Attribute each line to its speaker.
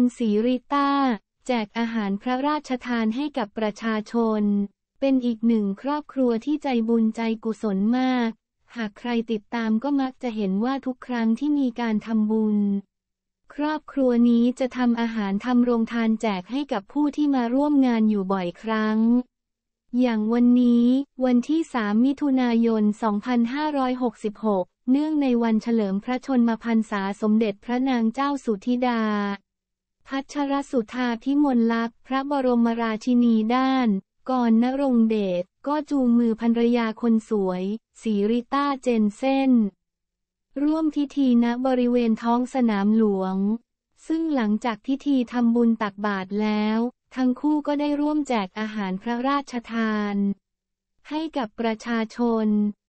Speaker 1: รศรีริต้าแจกอาหารพระราชทานให้กับประชาชน เป็นอีกหนึ่งครอบครัวที่ใจบุญใจกุศลมาก หากใครติดตามก็มักจะเห็นว่าทุกครั้งที่มีการทำบุญ ครอบครัวนี้จะทำอาหารทำโรงทานแจกให้กับผู้ที่มาร่วมงานอยู่บ่อยครั้ง อย่างวันนี้ วันที่ 3มิถุนายน 2566 เนื่องในวันเฉลิมพระชนมพรรษาสมเด็จพระนางเจ้าสุธิดาพัชรสุธาพิมลลักษ์พระบรมราชินีด้านกนนรงเดชก็จูงมือภรรยาคนสวยสีริต้าเจนเซนร่วมพิธีณบริเวณท้องสนามหลวง ซึ่งหลังจากพิธีทำบุญตักบาตรแล้ว ทั้งคู่ก็ได้ร่วมแจกอาหารพระราชทาน ให้กับประชาชน